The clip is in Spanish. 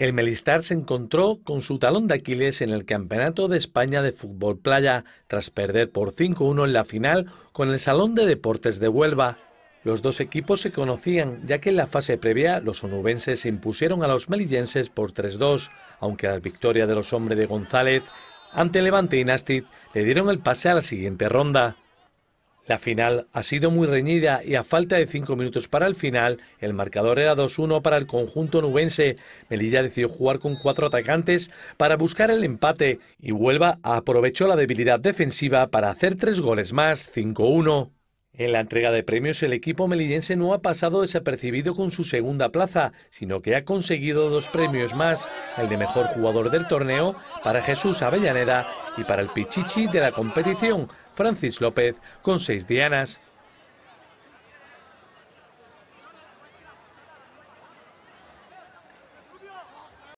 El Melistar se encontró con su talón de Aquiles en el Campeonato de España de Fútbol Playa, tras perder por 5-1 en la final con el Salón de Deportes de Huelva. Los dos equipos se conocían, ya que en la fase previa los onubenses impusieron a los melillenses por 3-2, aunque la victoria de los hombres de González ante Levante y Nástic le dieron el pase a la siguiente ronda. La final ha sido muy reñida y a falta de cinco minutos para el final, el marcador era 2-1 para el conjunto nubense. Melilla decidió jugar con cuatro atacantes para buscar el empate y Huelva aprovechó la debilidad defensiva para hacer tres goles más, 5-1. En la entrega de premios el equipo melillense no ha pasado desapercibido con su segunda plaza, sino que ha conseguido dos premios más, el de mejor jugador del torneo para Jesús Avellaneda y para el Pichichi de la competición, Francis López, con seis dianas.